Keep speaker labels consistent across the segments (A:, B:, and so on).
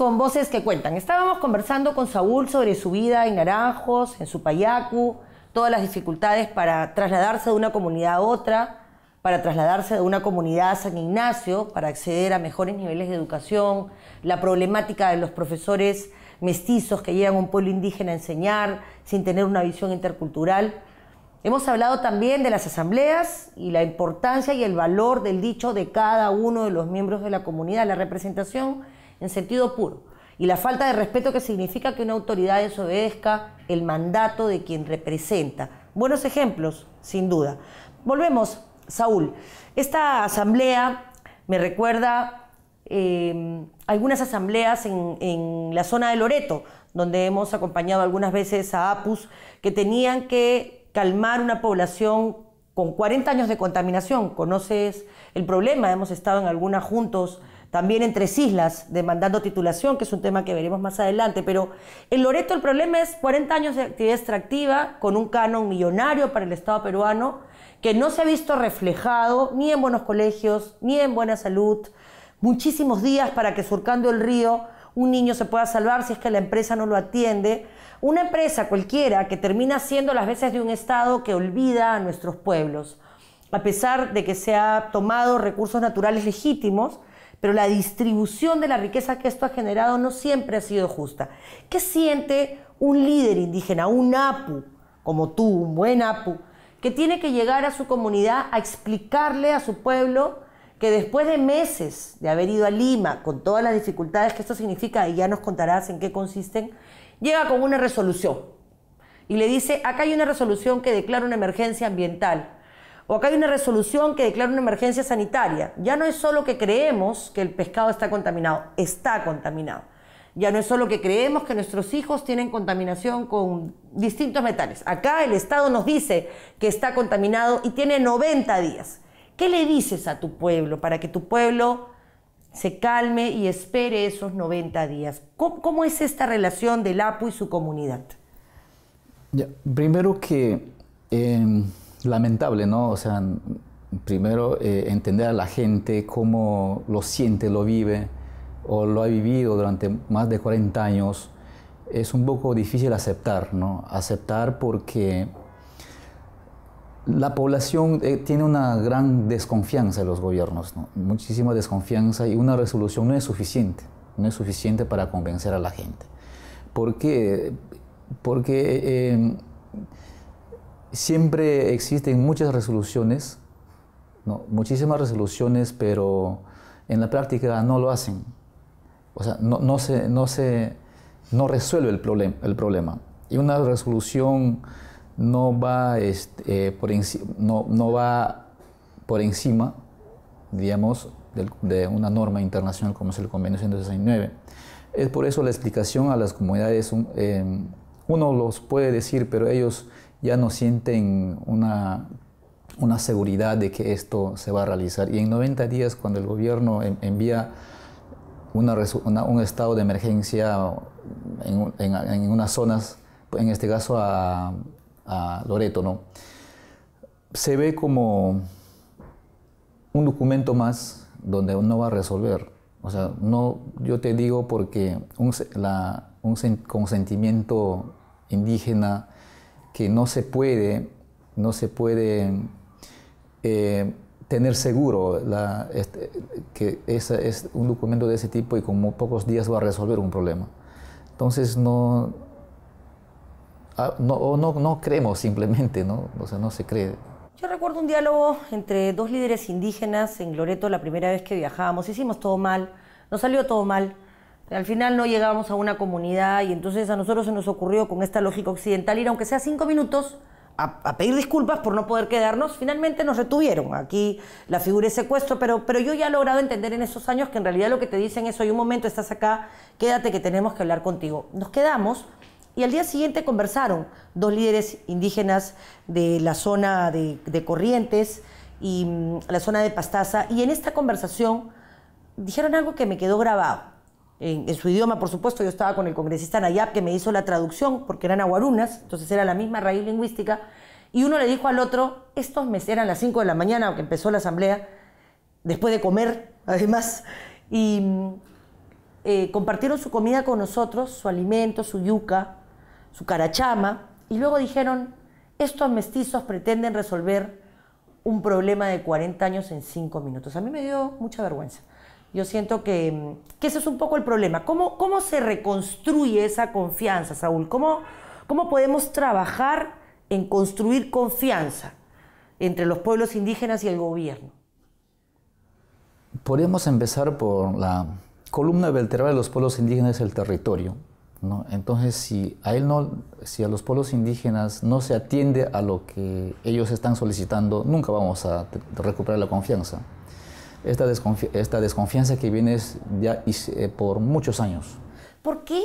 A: con Voces que Cuentan. Estábamos conversando con Saúl sobre su vida en Naranjos, en payacu, todas las dificultades para trasladarse de una comunidad a otra, para trasladarse de una comunidad a San Ignacio, para acceder a mejores niveles de educación, la problemática de los profesores mestizos que llegan a un pueblo indígena a enseñar sin tener una visión intercultural. Hemos hablado también de las asambleas y la importancia y el valor del dicho de cada uno de los miembros de la comunidad, la representación en sentido puro. Y la falta de respeto que significa que una autoridad desobedezca el mandato de quien representa. Buenos ejemplos, sin duda. Volvemos, Saúl. Esta asamblea me recuerda eh, algunas asambleas en, en la zona de Loreto, donde hemos acompañado algunas veces a APUS, que tenían que calmar una población con 40 años de contaminación. Conoces el problema, hemos estado en algunas juntos también en Tres Islas, demandando titulación, que es un tema que veremos más adelante. Pero en Loreto el problema es 40 años de actividad extractiva con un canon millonario para el Estado peruano que no se ha visto reflejado ni en buenos colegios, ni en buena salud. Muchísimos días para que surcando el río un niño se pueda salvar si es que la empresa no lo atiende. Una empresa cualquiera que termina siendo las veces de un Estado que olvida a nuestros pueblos. A pesar de que se ha tomado recursos naturales legítimos, pero la distribución de la riqueza que esto ha generado no siempre ha sido justa. ¿Qué siente un líder indígena, un APU, como tú, un buen APU, que tiene que llegar a su comunidad a explicarle a su pueblo que después de meses de haber ido a Lima, con todas las dificultades que esto significa, y ya nos contarás en qué consisten, llega con una resolución y le dice, acá hay una resolución que declara una emergencia ambiental o acá hay una resolución que declara una emergencia sanitaria. Ya no es solo que creemos que el pescado está contaminado, está contaminado. Ya no es solo que creemos que nuestros hijos tienen contaminación con distintos metales. Acá el Estado nos dice que está contaminado y tiene 90 días. ¿Qué le dices a tu pueblo para que tu pueblo se calme y espere esos 90 días? ¿Cómo, es esta relación del APU y su comunidad?
B: primero que... Em, lamentable, ¿no? O sea, primero eh, entender a la gente cómo lo siente, lo vive o lo ha vivido durante más de 40 años, es un poco difícil aceptar, ¿no? Aceptar porque la población eh, tiene una gran desconfianza de los gobiernos, muchísima desconfianza y una resolución no es suficiente, no es suficiente para convencer a la gente. ¿Por qué? Porque eh, siempre existen muchas resoluciones, muchísimas resoluciones, pero en la práctica no lo hacen. O sea, no, no, se, no, se, no resuelve el, el problema. Y una resolución no va, este, eh, por no, no, va por encima, digamos, de, una norma internacional como es el Convenio 169. Es por eso la explicación a las comunidades, eh, uno los puede decir, pero ellos ya no sienten una, seguridad de que esto se va a realizar. Y en 90 días, cuando el gobierno envía un estado de emergencia en, en, unas zonas, en este caso a, Loreto, ¿no? se ve como un documento más donde no va a resolver. O sea, no, yo te digo porque un, la, un consentimiento indígena que no se puede, no se puede eh, tener seguro este, que esa es un documento de ese tipo y con pocos días va a resolver un problema. Entonces no, ah, no, no, creemos simplemente, ¿no? O sea, no se cree.
A: Yo recuerdo un diálogo entre dos líderes indígenas en Loreto la primera vez que viajábamos. Hicimos todo mal, nos salió todo mal. Al final no llegábamos a una comunidad y entonces a nosotros se nos ocurrió con esta lógica occidental ir, aunque sea cinco minutos, a, pedir disculpas por no poder quedarnos. Finalmente nos retuvieron. Aquí la figura es secuestro, pero, pero yo ya he logrado entender en esos años que en realidad lo que te dicen es, hoy un momento, estás acá, quédate que tenemos que hablar contigo. Nos quedamos y al día siguiente conversaron dos líderes indígenas de la zona de Corrientes y mm, la zona de Pastaza y en esta conversación dijeron algo que me quedó grabado en, su idioma, por supuesto, yo estaba con el congresista Nayab que me hizo la traducción, porque eran aguarunas, entonces era la misma raíz lingüística, y uno le dijo al otro, estos meses eran las 5 de la mañana, aunque empezó la asamblea, después de comer, además, y eh, compartieron su comida con nosotros, su alimento, su yuca, su carachama, y luego dijeron, estos mestizos pretenden resolver un problema de 40 años en 5 minutos. A mí me dio mucha vergüenza. Yo siento que, ese es un poco el problema. ¿Cómo, se reconstruye esa confianza, Saúl? ¿Cómo, podemos trabajar en construir confianza entre los pueblos indígenas y el gobierno?
B: Podríamos empezar por la columna vertebral de los pueblos indígenas, el territorio. Entonces, si a, si a los pueblos indígenas no se atiende a lo que ellos están solicitando, nunca vamos a recuperar la confianza. Esta, desconfianza que viene ya eh, por muchos años.
A: ¿Por qué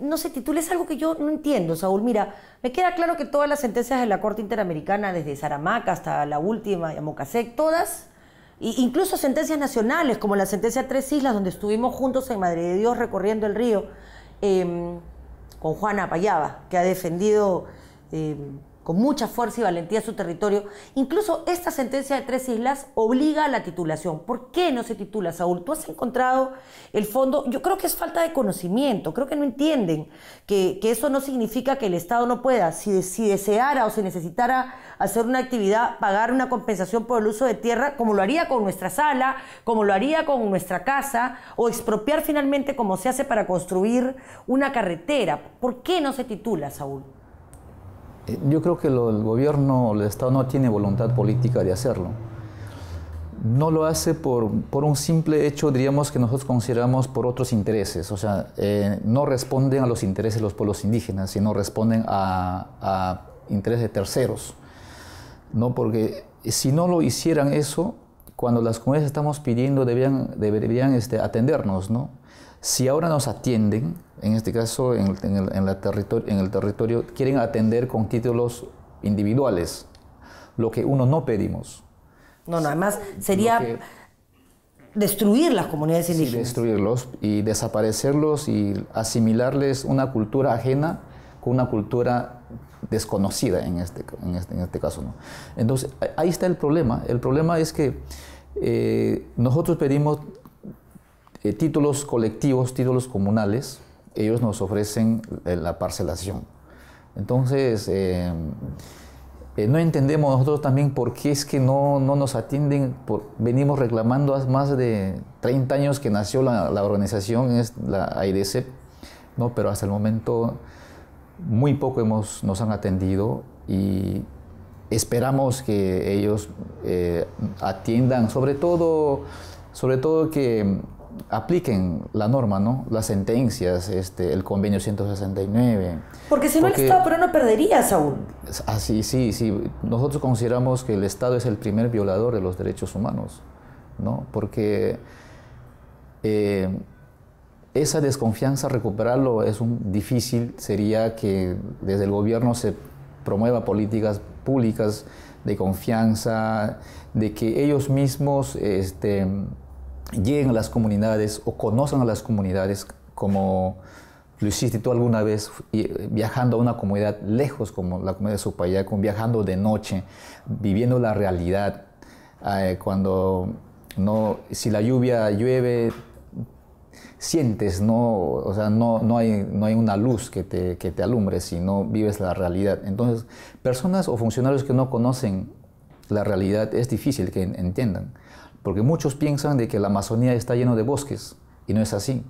A: no se titula? Es algo que yo no entiendo, Saúl. Mira, me queda claro que todas las sentencias de la Corte Interamericana, desde Saramaca hasta la última, Yamocasec, todas, incluso sentencias nacionales, como la sentencia Tres Islas, donde estuvimos juntos en Madre de Dios recorriendo el río, em, con Juana Payaba, que ha defendido em, con mucha fuerza y valentía su territorio, incluso esta sentencia de tres islas obliga a la titulación. ¿Por qué no se titula, Saúl? Tú has encontrado el fondo, yo creo que es falta de conocimiento, creo que no entienden que, eso no significa que el Estado no pueda, si, si deseara o si necesitara hacer una actividad, pagar una compensación por el uso de tierra, como lo haría con nuestra sala, como lo haría con nuestra casa, o expropiar finalmente como se hace para construir una carretera. ¿Por qué no se titula, Saúl?
B: Eh, yo creo que el gobierno, el Estado no tiene voluntad política de hacerlo. No lo hace por, por un simple hecho, diríamos, que nosotros consideramos por otros intereses. O sea, eh, no responden a los intereses de los pueblos indígenas, sino responden a, intereses de terceros. ¿no? Porque eh, si no lo hicieran eso, cuando las comunidades estamos pidiendo, deberían deberían este, atendernos. ¿no? Si ahora nos atienden, en este caso en, el, territorio, quieren atender con títulos individuales, lo que uno no pedimos.
A: No, no, además sería
B: destruir las comunidades indígenas. destruirlos y desaparecerlos y asimilarles una cultura ajena con una cultura desconocida en este, en este, este caso. ¿no? Entonces, ahí está el problema. El problema es que eh, nosotros pedimos eh, títulos colectivos, títulos comunales, ellos nos ofrecen eh, la parcelación. Entonces, eh, no entendemos nosotros también por qué es que no, nos atienden. venimos reclamando hace más de 30 años que nació la, organización, es la AIDSEP, ¿no? pero hasta el momento muy poco hemos, nos han atendido y esperamos que ellos atiendan, sobre todo, sobre todo que apliquen la norma, ¿no? Las sentencias, este, el convenio 169. Porque si no el Estado pero
A: no perderías
B: aún. Así, sí, sí. Nosotros consideramos que el Estado es el primer violador de los derechos humanos, ¿no? Porque eh, esa desconfianza, recuperarlo es un difícil, sería que desde el gobierno se promueva políticas públicas de confianza, de que ellos mismos este, lleguen a las comunidades o conozcan a las comunidades como lo hiciste tú alguna vez eh, viajando a una comunidad lejos como la comunidad de país, viajando de noche, viviendo la realidad. Eh, cuando no, si la lluvia llueve, sientes, no, o sea, no, hay, no hay una luz que te, que te alumbre si no vives la realidad. Entonces, personas o funcionarios que no conocen la realidad es difícil que entiendan. Porque muchos piensan de que la Amazonía está lleno de bosques y no es así.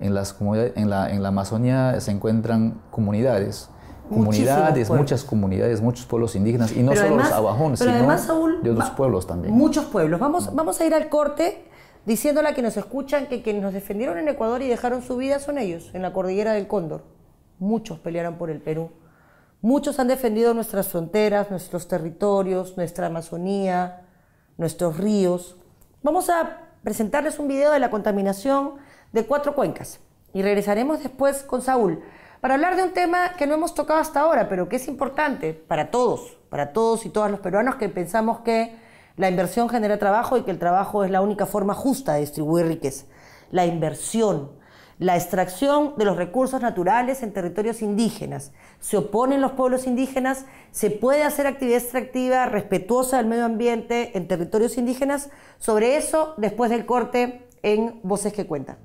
B: En, las la, Amazonía se encuentran comunidades, comunidades, pues. muchas comunidades, muchos pueblos indígenas y no solo los abajones, sino de otros pueblos también.
A: Muchos pueblos. Vamos, mm. vamos a ir al corte diciéndole a que nos escuchan que quienes nos defendieron en Ecuador y dejaron su vida son ellos, en la cordillera del Cóndor. Muchos pelearon por el Perú. Muchos han defendido nuestras fronteras, nuestros territorios, nuestra Amazonía, nuestros ríos. Vamos a presentarles un video de la contaminación de cuatro cuencas y regresaremos después con Saúl para hablar de un tema que no hemos tocado hasta ahora, pero que es importante para todos, para todos y todas los peruanos que pensamos que la inversión genera trabajo y que el trabajo es la única forma justa de distribuir riqueza. La inversión, la extracción de los recursos naturales en territorios indígenas. Se oponen los pueblos indígenas, se puede hacer actividad extractiva respetuosa del medio ambiente en territorios indígenas. Sobre eso, después del corte en Voces que Cuentan.